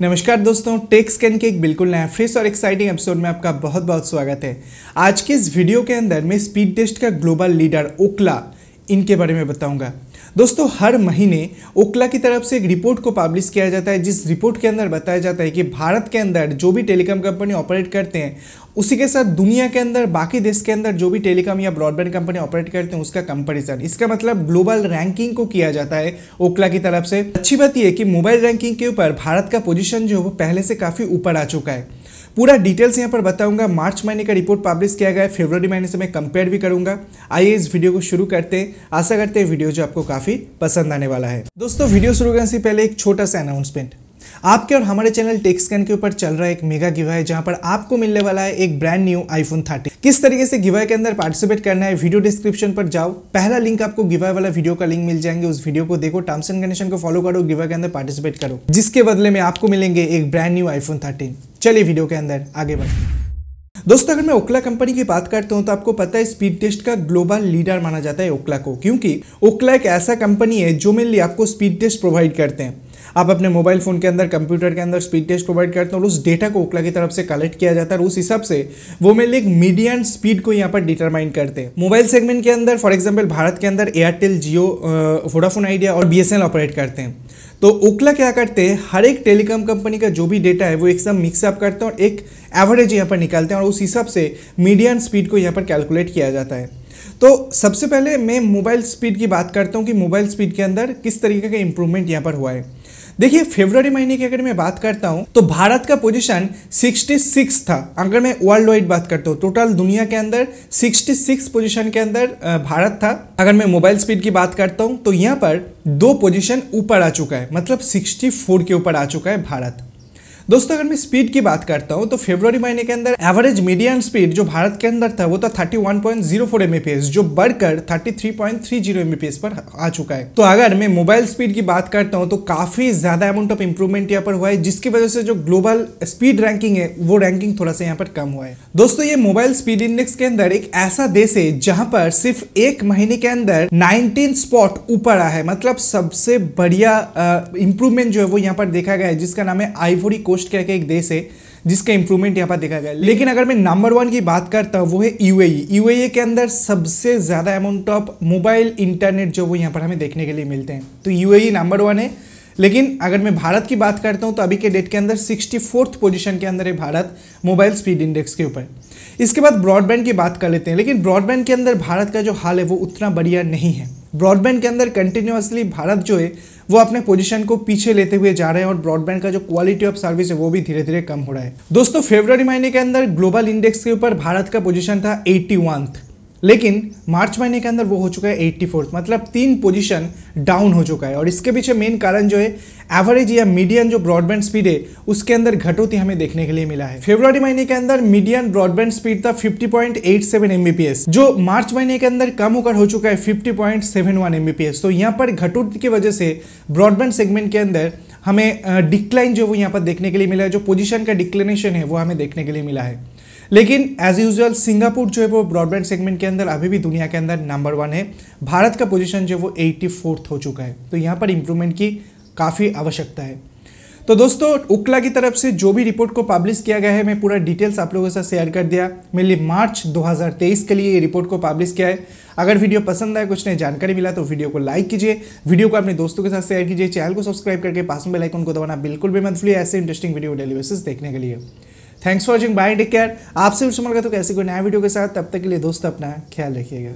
नमस्कार दोस्तों take scan के एक बिल्कुल नया फ्रेश और एक्साइटिंग एपिसोड में आपका बहुत बहुत स्वागत है आज के इस वीडियो के अंदर मैं स्पीड टेस्ट का ग्लोबल लीडर ओकला इनके बारे में बताऊंगा दोस्तों हर महीने ओकला की तरफ से एक रिपोर्ट को पब्लिश किया जाता है जिस रिपोर्ट के अंदर बताया जाता है कि भारत के अंदर जो भी टेलीकॉम कंपनी ऑपरेट करते हैं उसी के साथ दुनिया के अंदर बाकी देश के अंदर जो भी टेलीकॉम या ब्रॉडबैंड कंपनी ऑपरेट करते हैं उसका कंपेरिजन इसका मतलब ग्लोबल रैंकिंग को किया जाता है ओकला की तरफ से अच्छी बात यह कि मोबाइल रैंकिंग के ऊपर भारत का पोजिशन जो है वो पहले से काफ़ी ऊपर आ चुका है पूरा डिटेल्स यहाँ पर बताऊंगा मार्च महीने का रिपोर्ट पब्लिश किया गया है महीने से मैं कंपेयर भी करूंगा आइए इस वीडियो को शुरू करते हैं आशा करते हैं वीडियो जो आपको काफ़ी पसंद आने वाला है दोस्तों वीडियो शुरू करने से पहले एक छोटा सा अनाउंसमेंट आपके और हमारे चैनल टेक्सकन के ऊपर चल रहा है एक मेगा गिवाय जहां पर आपको मिलने वाला है एक ब्रांड न्यू आईफोन थर्टी किस तरीके से गिवाय के अंदर पार्टिसिपेट करना है वीडियो डिस्क्रिप्शन पर जाओ पहला लिंक आपको गिवाय वाला वीडियो का लिंक मिल जाएंगे उस वीडियो को देखो टर्म्स एंड कंडीशन को फॉलो करो गिवाय के अंदर पार्टिसिपेट करो जिसके बदले में आपको मिलेंगे एक ब्रांड न्यू आईफोन थर्टीन चलिए वीडियो के अंदर आगे बढ़े दोस्तों अगर मैं ओकला कंपनी की बात करता हूँ तो आपको पता है स्पीड टेस्ट का ग्लोबल लीडर माना जाता है ओकला को क्योंकि ओकला एक ऐसा कंपनी है जो मेनली आपको स्पीड टेस्ट प्रोवाइड करते हैं आप अपने मोबाइल फ़ोन के अंदर कंप्यूटर के अंदर स्पीड टेस्ट प्रोवाइड करते हैं और उस डेटा को ओकला की तरफ से कलेक्ट किया जाता है और उस हिसाब से वो मेरे एक मीडियम स्पीड को यहाँ पर डिटरमाइन करते हैं मोबाइल सेगमेंट के अंदर फॉर एग्जाम्पल भारत के अंदर एयरटेल जियो वोडाफोन आइडिया और बी ऑपरेट करते हैं तो ओकला क्या करते हैं हर एक टेलीकॉम कंपनी का जो भी डेटा है वो एक साथ मिक्सअप करते हैं और एक एवरेज यहाँ पर निकालते हैं और उस हिसाब से मीडियम स्पीड को यहाँ पर कैलकुलेट किया जाता है तो सबसे पहले मैं मोबाइल स्पीड की बात करता हूँ कि मोबाइल स्पीड के अंदर किस तरीके का इंप्रूवमेंट यहाँ पर हुआ है देखिए फेब्रवरी महीने की अगर मैं बात करता हूँ तो भारत का पोजीशन 66 था अगर मैं वर्ल्ड वाइड बात करता हूँ टोटल दुनिया के अंदर 66 पोजीशन के अंदर भारत था अगर मैं मोबाइल स्पीड की बात करता हूँ तो यहाँ पर दो पोजीशन ऊपर आ चुका है मतलब 64 के ऊपर आ चुका है भारत दोस्तों अगर मैं स्पीड की बात करता हूँ तो फेब्रवरी महीने के अंदर एवरेज मीडियम स्पीड जो भारत के अंदर था वो था thirty one point zero four Mbps जो बढ़कर thirty three point three zero Mbps पर आ चुका है तो अगर मैं मोबाइल स्पीड की बात करता हूँ तो काफी ज्यादा अमाउंट ऑफ इंप्रूवमेंट यहाँ पर हुआ है जिसकी वजह से जो ग्लोबल स्पीड रैंकिंग है वो रैंकिंग थोड़ा सा यहाँ पर कम हुआ है दोस्तों ये मोबाइल स्पीड इंडेक्स के अंदर एक ऐसा देश है जहां पर सिर्फ एक महीने के अंदर नाइनटीन स्पॉट ऊपर आ है मतलब सबसे बढ़िया इंप्रूवमेंट जो है वो यहाँ पर देखा गया है जिसका नाम है आईवोरी कोस्ट होस्ट करके एक देश है जिसका इंप्रूवमेंट यहाँ पर देखा गया लेकिन अगर मैं नंबर वन की बात करता हूँ वो है यूएई यूएई e। e के अंदर सबसे ज़्यादा अमाउंट ऑफ मोबाइल इंटरनेट जो वो यहाँ पर हमें देखने के लिए मिलते हैं तो यूएई नंबर वन है लेकिन अगर मैं भारत की बात करता हूँ तो अभी के डेट के अंदर सिक्सटी फोर्थ पोजिशन के अंदर है भारत मोबाइल स्पीड इंडेक्स के ऊपर इसके बाद ब्रॉडबैंड की बात कर लेते हैं लेकिन ब्रॉडबैंड के अंदर भारत का जो हाल है वो उतना बढ़िया नहीं है ब्रॉडबैंड के अंदर कंटिन्यूसली भारत जो है वो अपने पोजीशन को पीछे लेते हुए जा रहे हैं और ब्रॉडबैंड का जो क्वालिटी ऑफ सर्विस है वो भी धीरे धीरे कम हो रहा है दोस्तों फेबर महीने के अंदर ग्लोबल इंडेक्स के ऊपर भारत का पोजीशन था एट्टी लेकिन मार्च महीने के अंदर वो हो चुका है एट्टी फोर्थ मतलब तीन पोजीशन डाउन हो चुका है और इसके पीछे मेन कारण जो है एवरेज या मीडियन जो ब्रॉडबैंड स्पीड है उसके अंदर घटोती हमें देखने के लिए मिला है फेब्रुवरी महीने के अंदर मीडियन ब्रॉडबैंड स्पीड था 50.87 एमबीपीएस जो मार्च महीने के अंदर कम होकर हो चुका है वन एमबीपीएस तो यहाँ पर घटोती की वजह से ब्रॉडबैंड सेगमेंट के अंदर हमें डिक्लाइन जो वो यहाँ पर देखने के लिए मिला है जो पोजीशन का डिक्लेनेशन है वो हमें देखने के लिए मिला है लेकिन एज यूजल सिंगापुर जो है वो ब्रॉडबैंड सेगमेंट के अंदर अभी भी दुनिया के अंदर नंबर वन है भारत का पोजीशन जो है वो एट्टी हो चुका है तो यहाँ पर इम्प्रूवमेंट की काफ़ी आवश्यकता है तो दोस्तों उकला की तरफ से जो भी रिपोर्ट को पब्लिश किया गया है मैं पूरा डिटेल्स आप लोगों के साथ शेयर कर दिया मेनली मार्च 2023 के लिए ये रिपोर्ट को पब्लिश किया है अगर वीडियो पसंद आए कुछ नई जानकारी मिला तो वीडियो को लाइक कीजिए वीडियो को अपने दोस्तों के साथ शेयर कीजिए चैनल को सब्सक्राइब करके पास में लाइक उनको को दबाना बिल्कुल भी मत फ्री ऐसे इंटरेस्टिंग वीडियो डेली देखने के लिए thanks for watching bye take care आपसे फिर मिलकर तो कैसे कोई नया वीडियो के साथ तब तक के लिए दोस्त अपना ख्याल रखिएगा